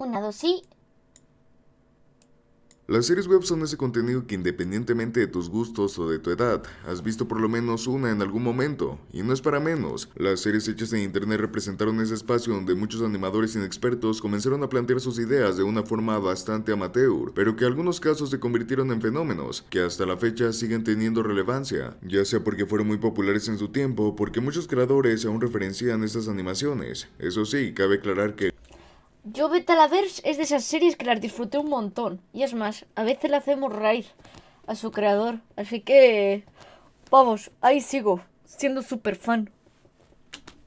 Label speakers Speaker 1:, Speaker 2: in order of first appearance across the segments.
Speaker 1: Una lado sí.
Speaker 2: Las series web son ese contenido que independientemente de tus gustos o de tu edad, has visto por lo menos una en algún momento, y no es para menos. Las series hechas en internet representaron ese espacio donde muchos animadores inexpertos comenzaron a plantear sus ideas de una forma bastante amateur, pero que en algunos casos se convirtieron en fenómenos, que hasta la fecha siguen teniendo relevancia, ya sea porque fueron muy populares en su tiempo o porque muchos creadores aún referencian estas animaciones. Eso sí, cabe aclarar que
Speaker 1: yo Betalaverse es de esas series que las disfruté un montón. Y es más, a veces le hacemos raíz a su creador. Así que... Vamos, ahí sigo, siendo súper fan.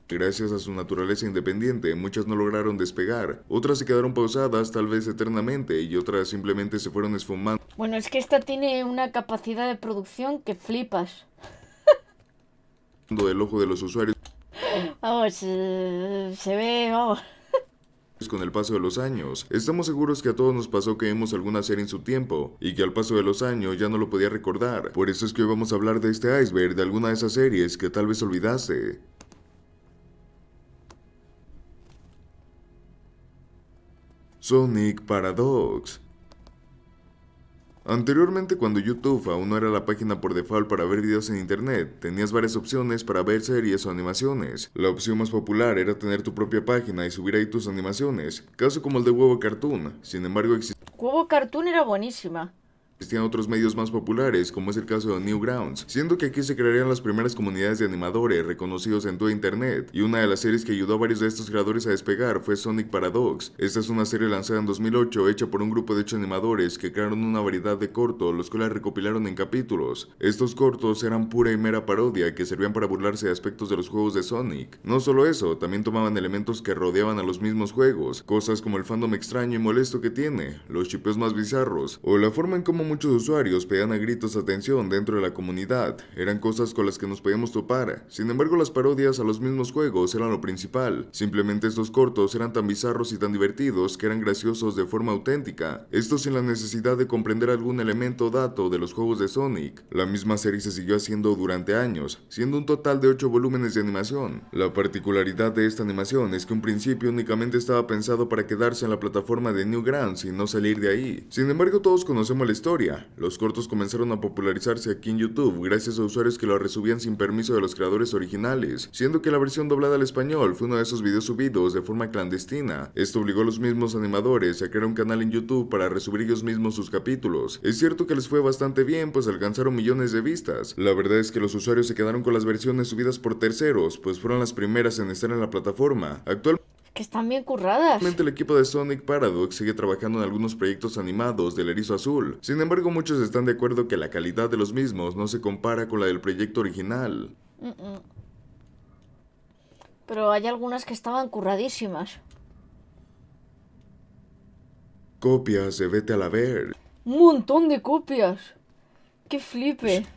Speaker 2: Gracias a su naturaleza independiente, muchas no lograron despegar, otras se quedaron pausadas tal vez eternamente y otras simplemente se fueron esfumando.
Speaker 1: Bueno, es que esta tiene una capacidad de producción que flipas.
Speaker 2: ...del ojo de los usuarios.
Speaker 1: Vamos, eh, se ve, vamos.
Speaker 2: Pues, con el paso de los años. Estamos seguros que a todos nos pasó que vimos alguna serie en su tiempo y que al paso de los años ya no lo podía recordar. Por eso es que hoy vamos a hablar de este iceberg de alguna de esas series que tal vez olvidaste. Sonic Paradox Anteriormente, cuando YouTube aún no era la página por default para ver videos en internet, tenías varias opciones para ver series o animaciones. La opción más popular era tener tu propia página y subir ahí tus animaciones, caso como el de Huevo Cartoon. Sin embargo,
Speaker 1: Huevo Cartoon era buenísima.
Speaker 2: Existían otros medios más populares, como es el caso de Newgrounds, siendo que aquí se crearían las primeras comunidades de animadores reconocidos en todo Internet, y una de las series que ayudó a varios de estos creadores a despegar fue Sonic Paradox. Esta es una serie lanzada en 2008, hecha por un grupo de ocho animadores que crearon una variedad de cortos, los cuales recopilaron en capítulos. Estos cortos eran pura y mera parodia que servían para burlarse de aspectos de los juegos de Sonic. No solo eso, también tomaban elementos que rodeaban a los mismos juegos, cosas como el fandom extraño y molesto que tiene, los chipeos más bizarros, o la forma en cómo muchos usuarios pedían a gritos atención dentro de la comunidad, eran cosas con las que nos podíamos topar, sin embargo las parodias a los mismos juegos eran lo principal, simplemente estos cortos eran tan bizarros y tan divertidos que eran graciosos de forma auténtica, esto sin la necesidad de comprender algún elemento o dato de los juegos de Sonic. La misma serie se siguió haciendo durante años, siendo un total de 8 volúmenes de animación. La particularidad de esta animación es que un principio únicamente estaba pensado para quedarse en la plataforma de Newgrounds y no salir de ahí, sin embargo todos conocemos la historia, los cortos comenzaron a popularizarse aquí en YouTube gracias a usuarios que lo resubían sin permiso de los creadores originales, siendo que la versión doblada al español fue uno de esos videos subidos de forma clandestina. Esto obligó a los mismos animadores a crear un canal en YouTube para resubir ellos mismos sus capítulos. Es cierto que les fue bastante bien, pues alcanzaron millones de vistas. La verdad es que los usuarios se quedaron con las versiones subidas por terceros, pues fueron las primeras en estar en la plataforma. Actualmente
Speaker 1: que están bien curradas.
Speaker 2: El equipo de Sonic Paradox sigue trabajando en algunos proyectos animados del Erizo Azul. Sin embargo, muchos están de acuerdo que la calidad de los mismos no se compara con la del proyecto original.
Speaker 1: Pero hay algunas que estaban curradísimas.
Speaker 2: Copias de Vete a la Ver.
Speaker 1: Un montón de copias. ¡Qué flipe! Pues,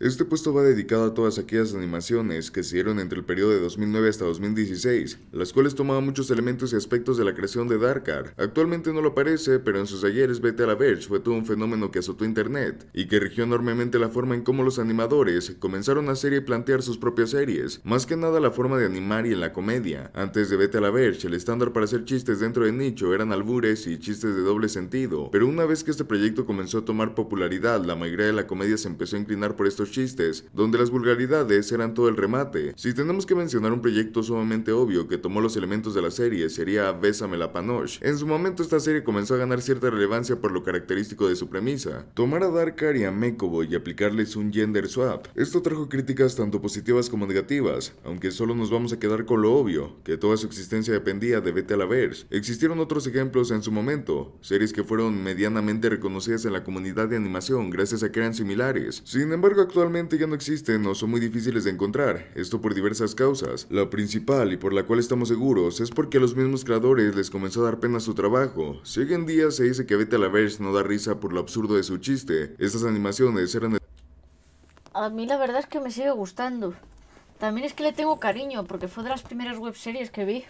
Speaker 2: este puesto va dedicado a todas aquellas animaciones que se dieron entre el periodo de 2009 hasta 2016, las cuales tomaban muchos elementos y aspectos de la creación de Darkar. Actualmente no lo parece, pero en sus ayeres Vete a la Verge fue todo un fenómeno que azotó internet y que rigió enormemente la forma en cómo los animadores comenzaron a hacer y plantear sus propias series, más que nada la forma de animar y en la comedia. Antes de Vete a la Verge, el estándar para hacer chistes dentro de nicho eran albures y chistes de doble sentido, pero una vez que este proyecto comenzó a tomar popularidad, la mayoría de la comedia se empezó a inclinar por estos chistes, donde las vulgaridades eran todo el remate. Si tenemos que mencionar un proyecto sumamente obvio que tomó los elementos de la serie, sería Bésame la Panoche. En su momento esta serie comenzó a ganar cierta relevancia por lo característico de su premisa, tomar a Darkar y a Mekobo y aplicarles un gender swap. Esto trajo críticas tanto positivas como negativas, aunque solo nos vamos a quedar con lo obvio, que toda su existencia dependía de Vete a la Verse. Existieron otros ejemplos en su momento, series que fueron medianamente reconocidas en la comunidad de animación gracias a que eran similares. Sin embargo, actualmente ya no existen o son muy difíciles de encontrar, esto por diversas causas. La principal y por la cual estamos seguros es porque a los mismos creadores les comenzó a dar pena su trabajo. Si hoy en día se dice que Vete a la no da risa por lo absurdo de su chiste, estas animaciones eran...
Speaker 1: A mí la verdad es que me sigue gustando. También es que le tengo cariño porque fue de las primeras webseries que vi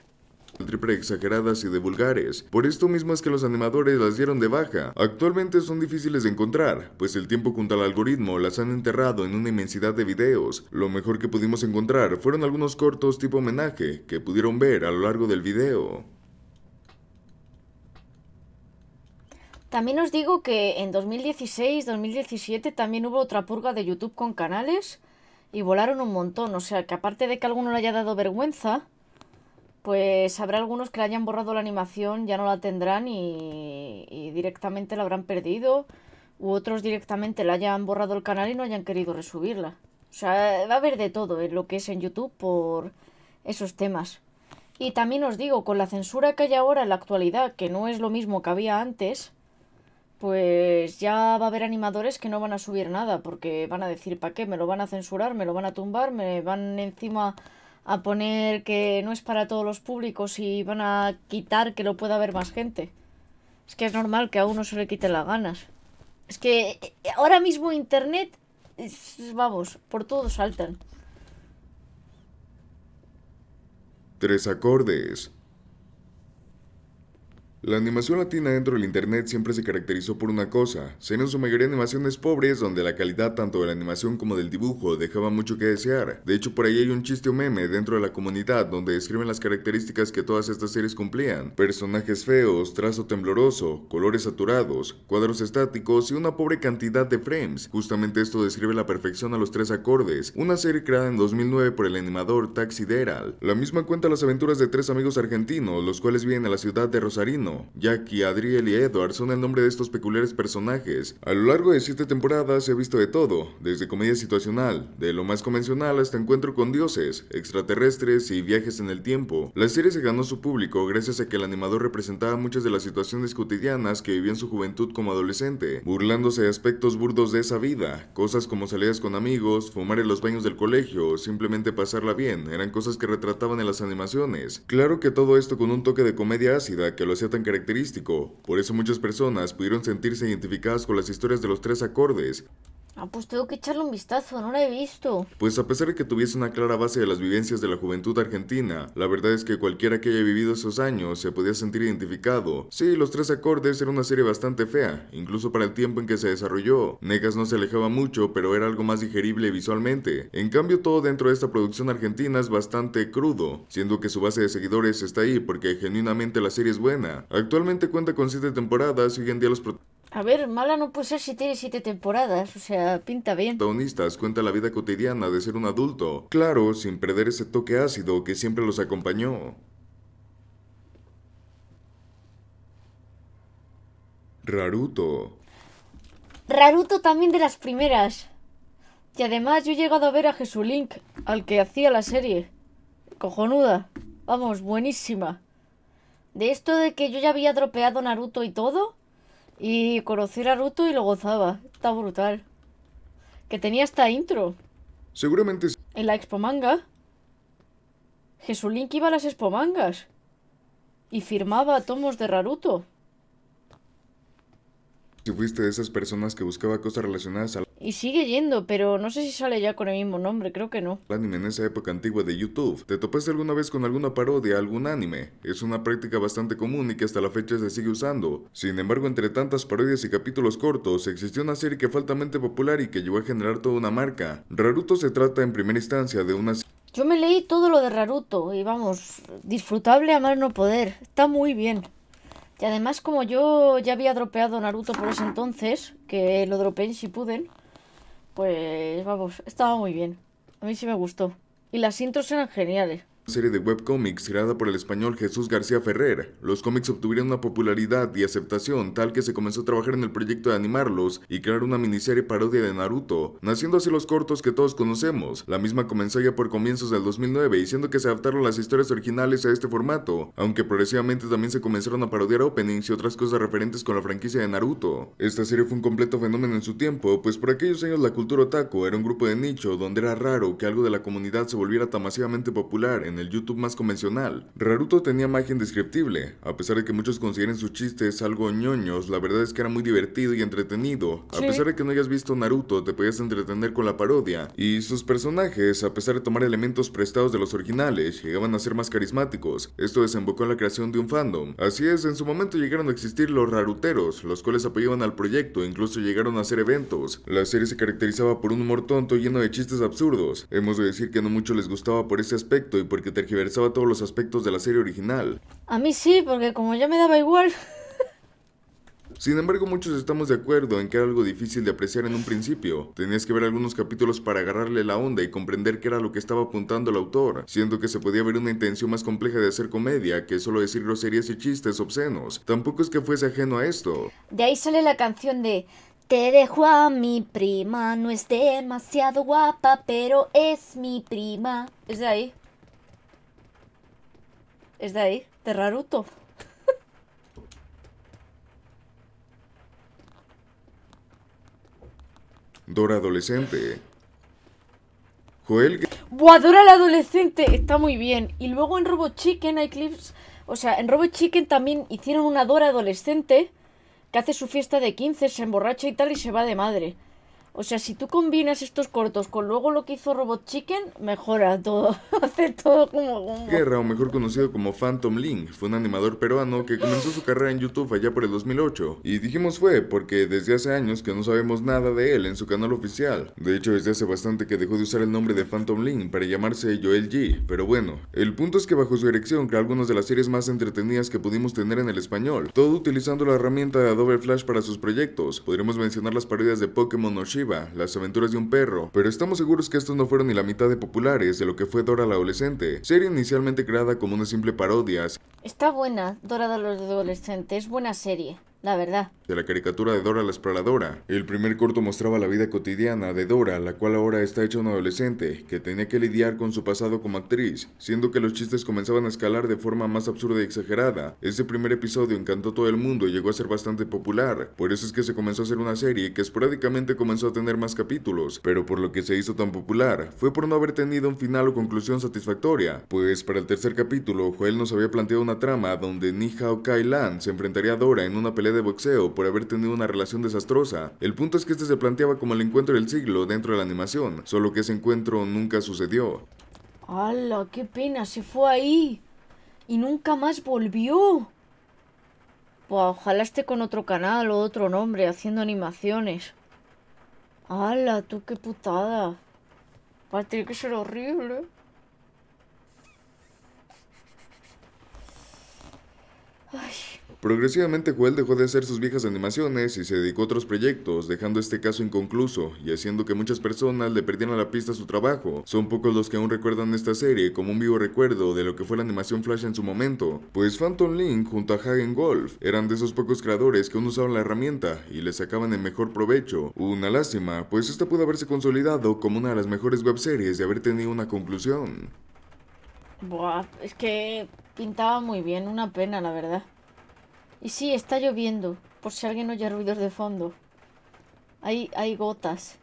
Speaker 2: triple exageradas y de vulgares. Por esto mismo es que los animadores las dieron de baja. Actualmente son difíciles de encontrar, pues el tiempo junto al algoritmo las han enterrado en una inmensidad de videos. Lo mejor que pudimos encontrar fueron algunos cortos tipo homenaje que pudieron ver a lo largo del video.
Speaker 1: También os digo que en 2016-2017 también hubo otra purga de YouTube con canales y volaron un montón, o sea que aparte de que alguno le haya dado vergüenza, pues habrá algunos que hayan borrado la animación, ya no la tendrán y, directamente la habrán perdido, u otros directamente la hayan borrado el canal y no hayan querido resubirla. O sea, va a haber de todo en lo que es en YouTube por esos temas. Y también os digo, con la censura que hay ahora en la actualidad, que no es lo mismo que había antes, pues ya va a haber animadores que no van a subir nada, porque van a decir, ¿para qué? Me lo van a censurar, me lo van a tumbar, me van encima a poner que no es para todos los públicos y van a quitar que lo pueda ver más gente. Es que es normal que a uno se le quite las ganas. Es que eh, eh, ahora mismo Internet, vamos, por todos saltan.
Speaker 2: Tres acordes. La animación latina dentro del Internet siempre se caracterizó por una cosa, Serían en su mayoría animaciones pobres donde la calidad tanto de la animación como del dibujo dejaba mucho que desear. De hecho, por ahí hay un chiste o meme dentro de la comunidad donde describen las características que todas estas series cumplían. Personajes feos, trazo tembloroso, colores saturados, cuadros estáticos y una pobre cantidad de frames. Justamente esto describe la perfección a los tres acordes, una serie creada en 2009 por el animador Taxi Deral. La misma cuenta las aventuras de tres amigos argentinos, los cuales viven a la ciudad de Rosarino Jackie, Adriel y Edward son el nombre de estos peculiares personajes. A lo largo de siete temporadas se ha visto de todo, desde comedia situacional, de lo más convencional hasta encuentro con dioses, extraterrestres y viajes en el tiempo. La serie se ganó su público gracias a que el animador representaba muchas de las situaciones cotidianas que vivía en su juventud como adolescente, burlándose de aspectos burdos de esa vida, cosas como salidas con amigos, fumar en los baños del colegio o simplemente pasarla bien, eran cosas que retrataban en las animaciones. Claro que todo esto con un toque de comedia ácida que lo hacía tan característico. Por eso muchas personas pudieron sentirse identificadas con las historias de los tres acordes,
Speaker 1: Ah, pues tengo que echarle un vistazo, no la he visto.
Speaker 2: Pues a pesar de que tuviese una clara base de las vivencias de la juventud argentina, la verdad es que cualquiera que haya vivido esos años se podía sentir identificado. Sí, Los Tres Acordes era una serie bastante fea, incluso para el tiempo en que se desarrolló. Negas no se alejaba mucho, pero era algo más digerible visualmente. En cambio, todo dentro de esta producción argentina es bastante crudo, siendo que su base de seguidores está ahí porque genuinamente la serie es buena. Actualmente cuenta con 7 temporadas y hoy en día los
Speaker 1: a ver, mala no puede ser si tiene siete temporadas, o sea, pinta bien.
Speaker 2: cuenta la vida cotidiana de ser un adulto, claro, sin perder ese toque ácido que siempre los acompañó. Raruto.
Speaker 1: Raruto también de las primeras. Y además yo he llegado a ver a Jesulink, al que hacía la serie. Cojonuda. Vamos, buenísima. De esto de que yo ya había dropeado Naruto y todo, y conocí a Naruto y lo gozaba. Está brutal. Que tenía esta intro.
Speaker 2: Seguramente sí.
Speaker 1: En la Expo Manga. Jesulín iba a las Expo Y firmaba tomos de Naruto.
Speaker 2: Si fuiste de esas personas que buscaba cosas relacionadas
Speaker 1: Y sigue yendo, pero no sé si sale ya con el mismo nombre, creo que no.
Speaker 2: Anime en esa época antigua de YouTube. ¿Te topaste alguna vez con alguna parodia, algún anime? Es una práctica bastante común y que hasta la fecha se sigue usando. Sin embargo, entre tantas parodias y capítulos cortos, existió una serie que fue altamente popular y que llegó a generar toda una marca. Naruto se trata en primera instancia de una...
Speaker 1: Yo me leí todo lo de Naruto y vamos, disfrutable a más no poder. Está muy bien. Y además como yo ya había dropeado Naruto por ese entonces, que lo dropeé si Shippuden, pues vamos, estaba muy bien. A mí sí me gustó. Y las intros eran geniales
Speaker 2: serie de webcomics creada por el español Jesús García Ferrer. Los cómics obtuvieron una popularidad y aceptación tal que se comenzó a trabajar en el proyecto de animarlos y crear una miniserie parodia de Naruto, naciendo así los cortos que todos conocemos. La misma comenzó ya por comienzos del 2009 diciendo que se adaptaron las historias originales a este formato, aunque progresivamente también se comenzaron a parodiar openings y otras cosas referentes con la franquicia de Naruto. Esta serie fue un completo fenómeno en su tiempo, pues por aquellos años la cultura otaku era un grupo de nicho donde era raro que algo de la comunidad se volviera tan masivamente popular en el YouTube más convencional. Naruto tenía magia indescriptible, a pesar de que muchos consideren sus chistes algo ñoños, la verdad es que era muy divertido y entretenido. A pesar de que no hayas visto Naruto, te podías entretener con la parodia, y sus personajes, a pesar de tomar elementos prestados de los originales, llegaban a ser más carismáticos. Esto desembocó en la creación de un fandom. Así es, en su momento llegaron a existir los raruteros, los cuales apoyaban al proyecto e incluso llegaron a hacer eventos. La serie se caracterizaba por un humor tonto lleno de chistes absurdos. Hemos de decir que no mucho les gustaba por ese aspecto y por que tergiversaba todos los aspectos de la serie original.
Speaker 1: A mí sí, porque como ya me daba igual.
Speaker 2: Sin embargo, muchos estamos de acuerdo en que era algo difícil de apreciar en un principio. Tenías que ver algunos capítulos para agarrarle la onda y comprender qué era lo que estaba apuntando el autor, siendo que se podía ver una intención más compleja de hacer comedia que solo decir groserías y chistes obscenos. Tampoco es que fuese ajeno a esto.
Speaker 1: De ahí sale la canción de te dejo a mi prima, no es demasiado guapa, pero es mi prima. Es de ahí. Es de ahí, de
Speaker 2: Dora adolescente. Joel.
Speaker 1: Buah, Dora la adolescente está muy bien. Y luego en Robo Chicken hay clips. O sea, en Robo Chicken también hicieron una Dora adolescente que hace su fiesta de 15, se emborracha y tal y se va de madre. O sea, si tú combinas estos cortos con luego lo que hizo Robot Chicken, mejora todo. Hace todo como,
Speaker 2: Guerra, o mejor conocido como Phantom Link, fue un animador peruano que comenzó su carrera en YouTube allá por el 2008. Y dijimos fue, porque desde hace años que no sabemos nada de él en su canal oficial. De hecho, desde hace bastante que dejó de usar el nombre de Phantom Link para llamarse Joel G. Pero bueno, el punto es que bajo su dirección creó algunas de las series más entretenidas que pudimos tener en el español. Todo utilizando la herramienta de Adobe Flash para sus proyectos. Podríamos mencionar las parodias de Pokémon o las aventuras de un perro, pero estamos seguros que estos no fueron ni la mitad de populares de lo que fue Dora la adolescente, serie inicialmente creada como una simple parodia.
Speaker 1: Está buena, Dora la adolescente, es buena serie, la verdad
Speaker 2: de la caricatura de Dora la Exploradora. El primer corto mostraba la vida cotidiana de Dora, la cual ahora está hecha una adolescente, que tenía que lidiar con su pasado como actriz, siendo que los chistes comenzaban a escalar de forma más absurda y exagerada. Ese primer episodio encantó a todo el mundo y llegó a ser bastante popular, por eso es que se comenzó a hacer una serie que esporádicamente comenzó a tener más capítulos, pero por lo que se hizo tan popular fue por no haber tenido un final o conclusión satisfactoria, pues para el tercer capítulo Joel nos había planteado una trama donde Ni Hao Kai Lan se enfrentaría a Dora en una pelea de boxeo por haber tenido una relación desastrosa. El punto es que este se planteaba como el encuentro del siglo dentro de la animación, solo que ese encuentro nunca sucedió.
Speaker 1: ¡Hala! ¡Qué pena! Se fue ahí. Y nunca más volvió. ojalá esté con otro canal o otro nombre haciendo animaciones. ¡Hala! ¡Tú qué putada! Va, tiene que ser horrible.
Speaker 2: Ay. Progresivamente Joel dejó de hacer sus viejas animaciones y se dedicó a otros proyectos, dejando este caso inconcluso y haciendo que muchas personas le perdieran la pista a su trabajo. Son pocos los que aún recuerdan esta serie como un vivo recuerdo de lo que fue la animación Flash en su momento, pues Phantom Link junto a Hagen Golf eran de esos pocos creadores que aún usaban la herramienta y le sacaban el mejor provecho. Una lástima, pues esta pudo haberse consolidado como una de las mejores webseries de haber tenido una conclusión.
Speaker 1: Buah, es que pintaba muy bien, una pena la verdad. Y sí, está lloviendo, por si alguien oye ruidos de fondo. Hay, hay gotas.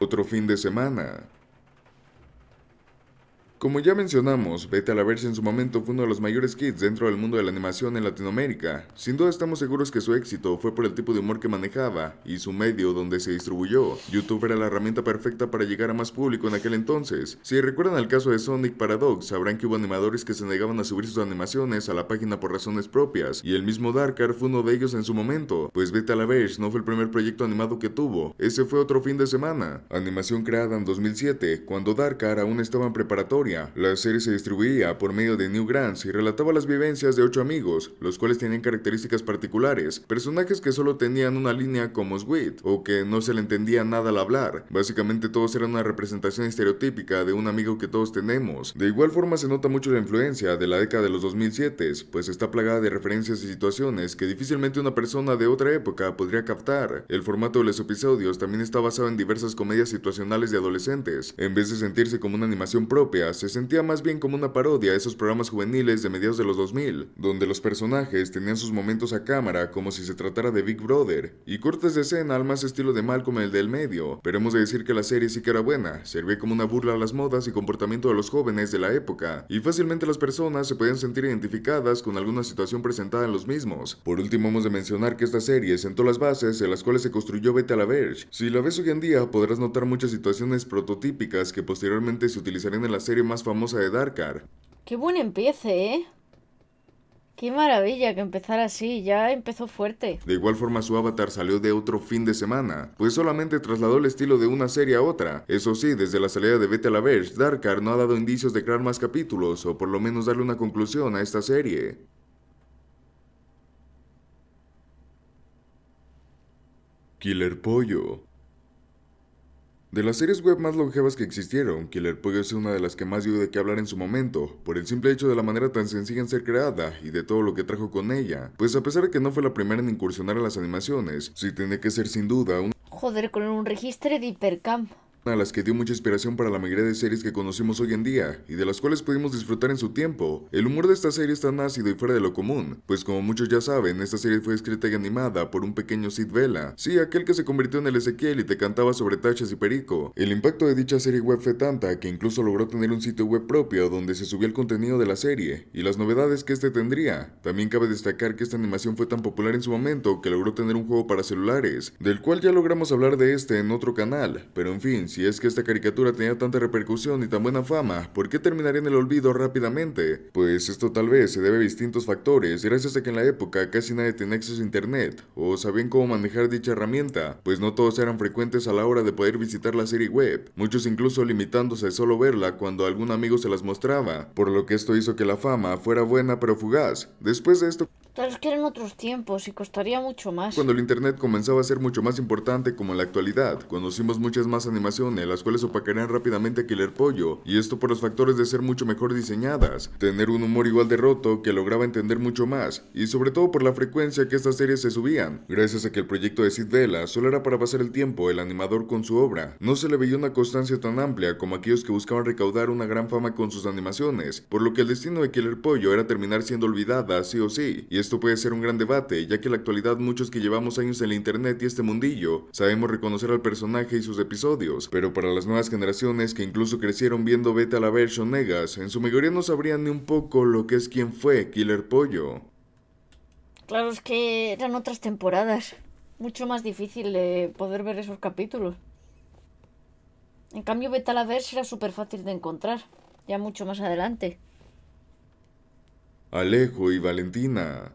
Speaker 2: Otro fin de semana. Como ya mencionamos, Betalaverse en su momento fue uno de los mayores kits dentro del mundo de la animación en Latinoamérica. Sin duda estamos seguros que su éxito fue por el tipo de humor que manejaba y su medio donde se distribuyó. YouTube era la herramienta perfecta para llegar a más público en aquel entonces. Si recuerdan el caso de Sonic Paradox, sabrán que hubo animadores que se negaban a subir sus animaciones a la página por razones propias, y el mismo Darkar fue uno de ellos en su momento, pues Betalaverse no fue el primer proyecto animado que tuvo, ese fue otro fin de semana, animación creada en 2007, cuando Darkar aún estaba en preparatoria la serie se distribuía por medio de Newgrounds y relataba las vivencias de ocho amigos, los cuales tenían características particulares, personajes que solo tenían una línea como Sweet, o que no se le entendía nada al hablar. Básicamente todos eran una representación estereotípica de un amigo que todos tenemos. De igual forma se nota mucho la influencia de la década de los 2007, pues está plagada de referencias y situaciones que difícilmente una persona de otra época podría captar. El formato de los episodios también está basado en diversas comedias situacionales de adolescentes. En vez de sentirse como una animación propia, se sentía más bien como una parodia a esos programas juveniles de mediados de los 2000, donde los personajes tenían sus momentos a cámara como si se tratara de Big Brother, y cortes de escena al más estilo de Malcolm el del medio, pero hemos de decir que la serie sí que era buena, servía como una burla a las modas y comportamiento de los jóvenes de la época, y fácilmente las personas se podían sentir identificadas con alguna situación presentada en los mismos. Por último hemos de mencionar que esta serie sentó las bases en las cuales se construyó Beta la Verge. Si la ves hoy en día podrás notar muchas situaciones prototípicas que posteriormente se utilizarían en la serie más famosa de Darkar.
Speaker 1: Qué buen empiece, ¿eh? Qué maravilla que empezara así, ya empezó fuerte.
Speaker 2: De igual forma su avatar salió de otro fin de semana, pues solamente trasladó el estilo de una serie a otra. Eso sí, desde la salida de Beta la Verge, Darkar no ha dado indicios de crear más capítulos o por lo menos darle una conclusión a esta serie. Killer Pollo de las series web más longevas que existieron, Killer puede ser una de las que más dio de qué hablar en su momento, por el simple hecho de la manera tan sencilla en ser creada y de todo lo que trajo con ella, pues a pesar de que no fue la primera en incursionar a las animaciones, sí tiene que ser sin duda un...
Speaker 1: Joder, con un registro de hipercampo
Speaker 2: a las que dio mucha inspiración para la mayoría de series que conocemos hoy en día y de las cuales pudimos disfrutar en su tiempo. El humor de esta serie es tan ácido y fuera de lo común, pues como muchos ya saben, esta serie fue escrita y animada por un pequeño Sid Vela, sí, aquel que se convirtió en el Ezequiel y te cantaba sobre tachas y perico. El impacto de dicha serie web fue tanta que incluso logró tener un sitio web propio donde se subió el contenido de la serie y las novedades que este tendría. También cabe destacar que esta animación fue tan popular en su momento que logró tener un juego para celulares, del cual ya logramos hablar de este en otro canal, pero en fin, si es que esta caricatura tenía tanta repercusión y tan buena fama, ¿por qué terminaría en el olvido rápidamente? Pues esto tal vez se debe a distintos factores, gracias a que en la época casi nadie tenía acceso a internet, o sabían cómo manejar dicha herramienta, pues no todos eran frecuentes a la hora de poder visitar la serie web, muchos incluso limitándose a solo verla cuando algún amigo se las mostraba, por lo que esto hizo que la fama fuera buena pero fugaz. Después de esto...
Speaker 1: Tal vez que eran otros tiempos y costaría mucho más.
Speaker 2: Cuando el internet comenzaba a ser mucho más importante como en la actualidad, conocimos muchas más animaciones en las cuales opacarían rápidamente a Killer Pollo, y esto por los factores de ser mucho mejor diseñadas, tener un humor igual de roto que lograba entender mucho más, y sobre todo por la frecuencia que estas series se subían. Gracias a que el proyecto de Sid Vela solo era para pasar el tiempo, el animador con su obra, no se le veía una constancia tan amplia como aquellos que buscaban recaudar una gran fama con sus animaciones, por lo que el destino de Killer Pollo era terminar siendo olvidada sí o sí, y esto puede ser un gran debate, ya que en la actualidad muchos que llevamos años en el internet y este mundillo sabemos reconocer al personaje y sus episodios, pero para las nuevas generaciones que incluso crecieron viendo Beta la Version Negas, en su mayoría no sabrían ni un poco lo que es quien fue Killer Pollo.
Speaker 1: Claro, es que eran otras temporadas. Mucho más difícil de poder ver esos capítulos. En cambio, Beta la Version era súper fácil de encontrar, ya mucho más adelante.
Speaker 2: Alejo y Valentina.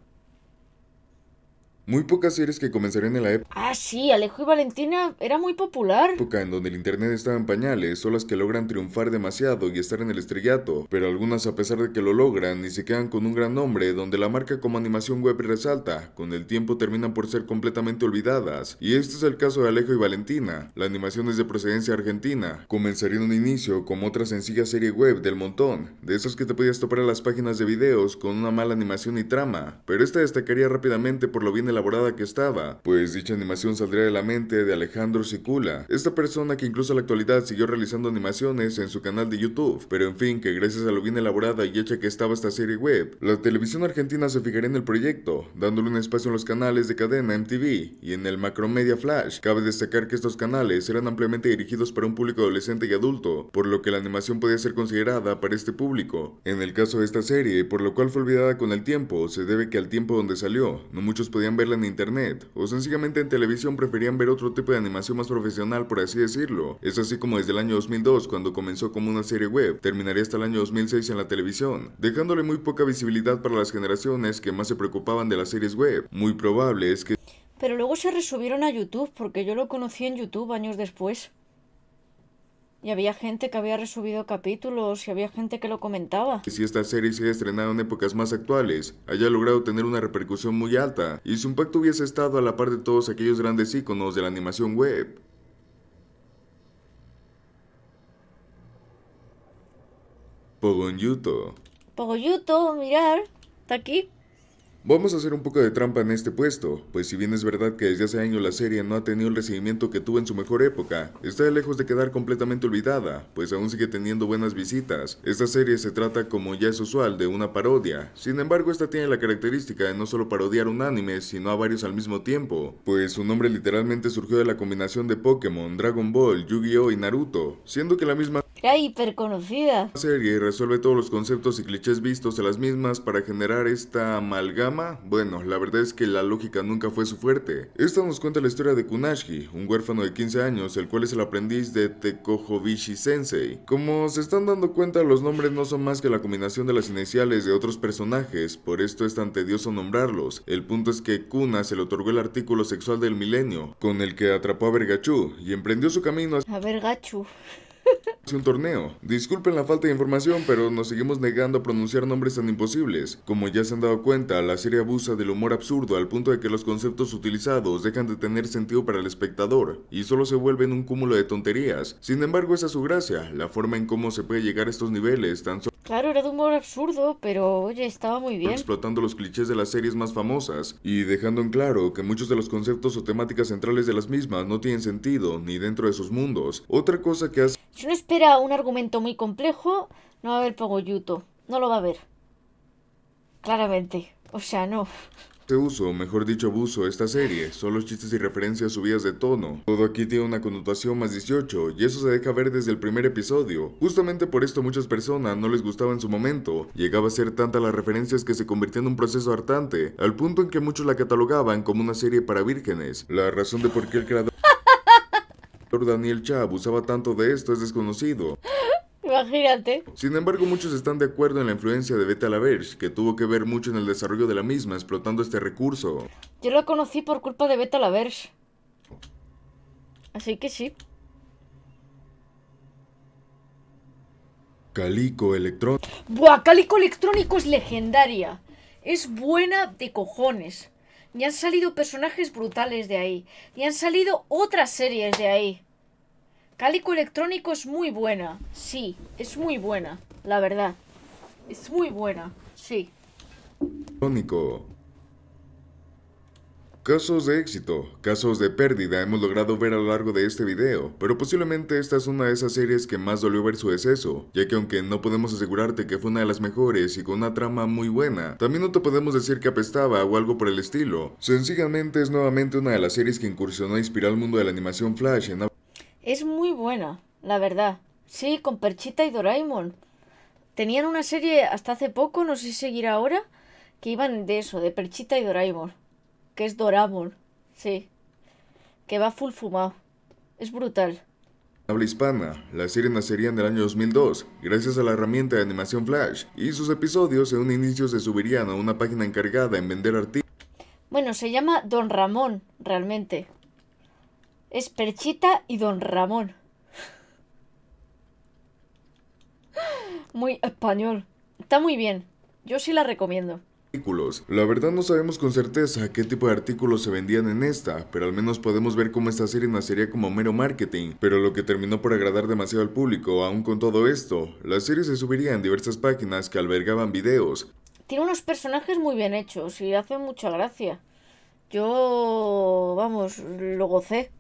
Speaker 2: Muy pocas series que comenzarían en la época.
Speaker 1: Ah, sí, Alejo y Valentina era muy popular.
Speaker 2: Época en donde el internet estaba en pañales, son las que logran triunfar demasiado y estar en el estrellato, pero algunas a pesar de que lo logran y se quedan con un gran nombre donde la marca como animación web resalta, con el tiempo terminan por ser completamente olvidadas. Y este es el caso de Alejo y Valentina. La animación es de procedencia argentina. Comenzaría en un inicio como otra sencilla serie web del montón, de esas que te podías topar en las páginas de videos con una mala animación y trama, pero esta destacaría rápidamente por lo bien el elaborada que estaba, pues dicha animación saldría de la mente de Alejandro Sicula, esta persona que incluso en la actualidad siguió realizando animaciones en su canal de YouTube, pero en fin, que gracias a lo bien elaborada y hecha que estaba esta serie web, la televisión argentina se fijaría en el proyecto, dándole un espacio en los canales de cadena MTV y en el Macromedia Flash. Cabe destacar que estos canales eran ampliamente dirigidos para un público adolescente y adulto, por lo que la animación podía ser considerada para este público. En el caso de esta serie, por lo cual fue olvidada con el tiempo, se debe que al tiempo donde salió, no muchos podían verla en internet, o sencillamente en televisión preferían ver otro tipo de animación más profesional, por así decirlo. Es así como desde el año 2002, cuando comenzó como una serie web, terminaría hasta el año 2006 en la televisión, dejándole muy poca visibilidad para las generaciones que más se preocupaban de las series web. Muy probable es que...
Speaker 1: Pero luego se resubieron a YouTube, porque yo lo conocí en YouTube años después. Y había gente que había resubido capítulos y había gente que lo comentaba.
Speaker 2: Si esta serie se ha estrenado en épocas más actuales, haya logrado tener una repercusión muy alta y su impacto hubiese estado a la par de todos aquellos grandes íconos de la animación web. Pogoyuto.
Speaker 1: Pogoyuto, mirar, está aquí.
Speaker 2: Vamos a hacer un poco de trampa en este puesto, pues si bien es verdad que desde hace años la serie no ha tenido el recibimiento que tuvo en su mejor época, está lejos de quedar completamente olvidada, pues aún sigue teniendo buenas visitas. Esta serie se trata como ya es usual de una parodia, sin embargo esta tiene la característica de no solo parodiar un anime, sino a varios al mismo tiempo, pues su nombre literalmente surgió de la combinación de Pokémon, Dragon Ball, Yu-Gi-Oh y Naruto, siendo que la misma
Speaker 1: era hiperconocida.
Speaker 2: La serie resuelve todos los conceptos y clichés vistos de las mismas para generar esta amalgama. Bueno, la verdad es que la lógica nunca fue su fuerte. Esta nos cuenta la historia de Kunashi, un huérfano de 15 años, el cual es el aprendiz de Tekohobishi Sensei. Como se están dando cuenta, los nombres no son más que la combinación de las iniciales de otros personajes, por esto es tan tedioso nombrarlos. El punto es que Kuna se le otorgó el artículo sexual del milenio, con el que atrapó a Vergachu y emprendió su camino a, a Vergachu un torneo. Disculpen la falta de información, pero nos seguimos negando a pronunciar nombres tan imposibles. Como ya se han dado cuenta, la serie abusa del humor absurdo al punto de que los conceptos utilizados dejan de tener sentido para el espectador y solo se vuelven un cúmulo de tonterías. Sin embargo, esa es su gracia, la forma en cómo se puede llegar a estos niveles tan solo
Speaker 1: Claro, era de humor absurdo, pero oye, estaba muy bien.
Speaker 2: Explotando los clichés de las series más famosas y dejando en claro que muchos de los conceptos o temáticas centrales de las mismas no tienen sentido ni dentro de sus mundos. Otra cosa que hace...
Speaker 1: Si uno espera un argumento muy complejo, no va a haber Pogoyuto. No lo va a ver. Claramente.
Speaker 2: O sea, no. Este uso, mejor dicho abuso, esta serie, son los chistes y referencias subidas de tono. Todo aquí tiene una connotación más 18 y eso se deja ver desde el primer episodio. Justamente por esto muchas personas no les gustaba en su momento. Llegaba a ser tanta las referencias que se convirtió en un proceso hartante, al punto en que muchos la catalogaban como una serie para vírgenes. La razón de por qué el creador Daniel Cha abusaba tanto de esto es desconocido.
Speaker 1: Imagínate.
Speaker 2: Sin embargo, muchos están de acuerdo en la influencia de Beta Laverge, que tuvo que ver mucho en el desarrollo de la misma, explotando este recurso.
Speaker 1: Yo la conocí por culpa de Beta Laverge. Así que sí.
Speaker 2: Calico electrónico.
Speaker 1: Buah, Calico electrónico es legendaria. Es buena de cojones. Y han salido personajes brutales de ahí. Y han salido otras series de ahí. Cálico electrónico es muy buena. Sí, es muy buena, la verdad. Es muy buena, sí.
Speaker 2: Casos de éxito, casos de pérdida hemos logrado ver a lo largo de este video, pero posiblemente esta es una de esas series que más dolió ver su deceso, ya que aunque no podemos asegurarte que fue una de las mejores y con una trama muy buena, también no te podemos decir que apestaba o algo por el estilo. Sencillamente es nuevamente una de las series que incursionó a inspirar al mundo de la animación Flash en
Speaker 1: es muy buena, la verdad. Sí, con Perchita y Doraemon. Tenían una serie hasta hace poco, no sé si seguirá ahora, que iban de eso, de Perchita y Doraemon. Que es Doraemon, sí. Que va full fumado. Es brutal.
Speaker 2: Habla hispana, la serie nacería en el año 2002, gracias a la herramienta de animación Flash, y sus episodios en un inicio se subirían a una página encargada en vender artículos.
Speaker 1: Bueno, se llama Don Ramón, realmente es Perchita y Don Ramón. Muy español. Está muy bien. Yo sí la recomiendo.
Speaker 2: Artículos. La verdad no sabemos con certeza qué tipo de artículos se vendían en esta, pero al menos podemos ver cómo esta serie nacería como mero marketing, pero lo que terminó por agradar demasiado al público, aún con todo esto, la serie se subiría en diversas páginas que albergaban videos.
Speaker 1: Tiene unos personajes muy bien hechos y hace mucha gracia. Yo, vamos, lo gocé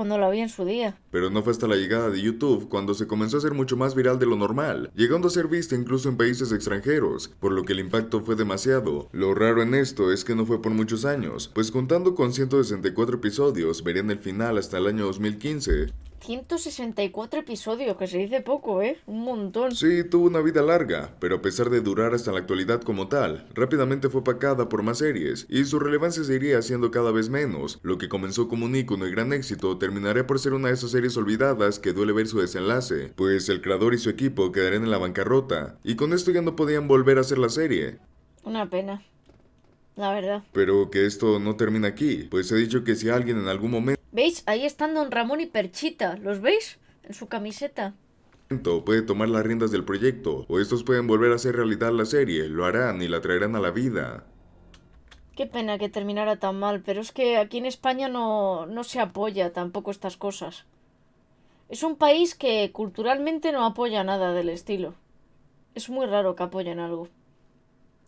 Speaker 1: cuando la vi en su día.
Speaker 2: Pero no fue hasta la llegada de YouTube cuando se comenzó a ser mucho más viral de lo normal, llegando a ser vista incluso en países extranjeros, por lo que el impacto fue demasiado. Lo raro en esto es que no fue por muchos años, pues contando con 164 episodios, verían el final hasta el año 2015.
Speaker 1: 164 episodios, que se dice poco, ¿eh? Un montón.
Speaker 2: Sí, tuvo una vida larga, pero a pesar de durar hasta la actualidad como tal, rápidamente fue pacada por más series, y su relevancia se iría haciendo cada vez menos. Lo que comenzó como un ícono y gran éxito terminaría por ser una de esas series olvidadas que duele ver su desenlace, pues el creador y su equipo quedarían en la bancarrota, y con esto ya no podían volver a hacer la serie.
Speaker 1: Una pena. La verdad.
Speaker 2: Pero que esto no termina aquí, pues he dicho que si alguien en algún momento
Speaker 1: ¿Veis? Ahí están Don Ramón y Perchita. ¿Los veis? En su camiseta
Speaker 2: puede tomar las riendas del proyecto, o estos pueden volver a hacer realidad la serie, lo harán y la traerán a la vida.
Speaker 1: Qué pena que terminara tan mal, pero es que aquí en España no, no se apoya tampoco estas cosas. Es un país que culturalmente no apoya nada del estilo. Es muy raro que apoyen algo.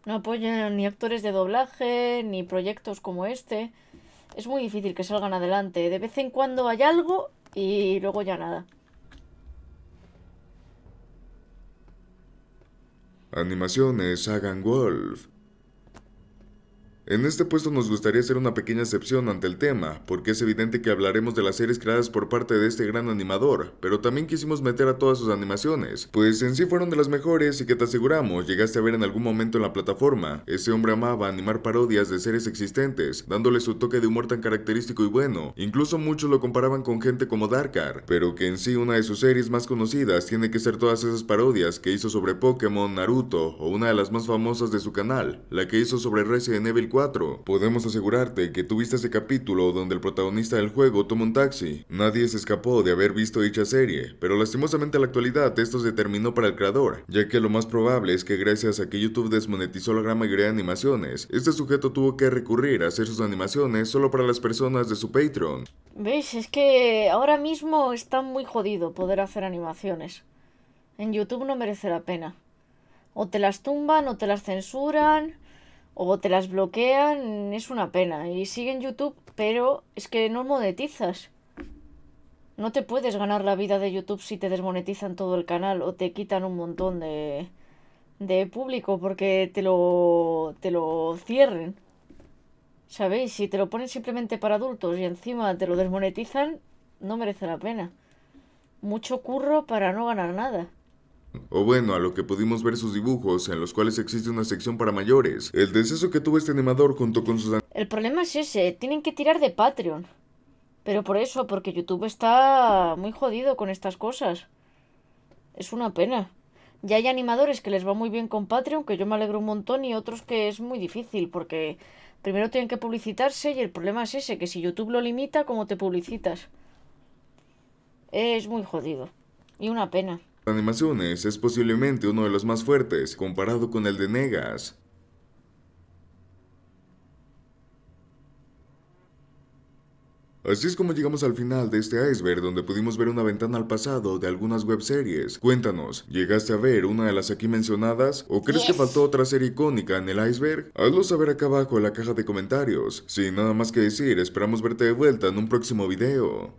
Speaker 1: No apoyan ni actores de doblaje, ni proyectos como este. Es muy difícil que salgan adelante. De vez en cuando hay algo y luego ya nada.
Speaker 2: Animaciones Hagan golf. En este puesto nos gustaría hacer una pequeña excepción ante el tema, porque es evidente que hablaremos de las series creadas por parte de este gran animador, pero también quisimos meter a todas sus animaciones, pues en sí fueron de las mejores y que te aseguramos llegaste a ver en algún momento en la plataforma. Ese hombre amaba animar parodias de series existentes, dándole su toque de humor tan característico y bueno, incluso muchos lo comparaban con gente como Darkar, pero que en sí una de sus series más conocidas tiene que ser todas esas parodias que hizo sobre Pokémon, Naruto o una de las más famosas de su canal, la que hizo sobre Resident Evil Podemos asegurarte que tuviste ese capítulo donde el protagonista del juego toma un taxi. Nadie se escapó de haber visto dicha serie, pero lastimosamente en la actualidad esto se terminó para el creador, ya que lo más probable es que gracias a que YouTube desmonetizó la gran mayoría de animaciones, este sujeto tuvo que recurrir a hacer sus animaciones solo para las personas de su Patreon.
Speaker 1: ¿Veis? Es que ahora mismo está muy jodido poder hacer animaciones. En YouTube no merece la pena. O te las tumban o te las censuran o te las bloquean, es una pena. Y siguen YouTube, pero es que no monetizas. No te puedes ganar la vida de YouTube si te desmonetizan todo el canal o te quitan un montón de, de público porque te lo, te lo cierren. ¿Sabéis? Si te lo ponen simplemente para adultos y encima te lo desmonetizan, no merece la pena. Mucho curro para no ganar nada.
Speaker 2: O bueno, a lo que pudimos ver sus dibujos, en los cuales existe una sección para mayores. El deceso que tuvo este animador junto con sus...
Speaker 1: El problema es ese, tienen que tirar de Patreon. Pero por eso, porque YouTube está muy jodido con estas cosas. Es una pena. Ya hay animadores que les va muy bien con Patreon, que yo me alegro un montón, y otros que es muy difícil, porque primero tienen que publicitarse y el problema es ese, que si YouTube lo limita, ¿cómo te publicitas? Es muy jodido. Y una pena
Speaker 2: animaciones es posiblemente uno de los más fuertes comparado con el de Negas. Así es como llegamos al final de este iceberg donde pudimos ver una ventana al pasado de algunas webseries. Cuéntanos, ¿llegaste a ver una de las aquí mencionadas o crees que faltó otra serie icónica en el iceberg? Hazlo saber acá abajo en la caja de comentarios. Sin nada más que decir, esperamos verte de vuelta en un próximo video.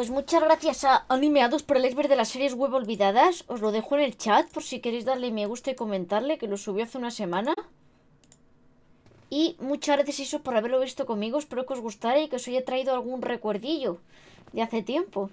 Speaker 1: Pues muchas gracias a Animeados por el iceberg de las series web olvidadas. Os lo dejo en el chat por si queréis darle me gusta y comentarle, que lo subí hace una semana. Y muchas gracias eso por haberlo visto conmigo. Espero que os gustara y que os haya traído algún recuerdillo de hace tiempo.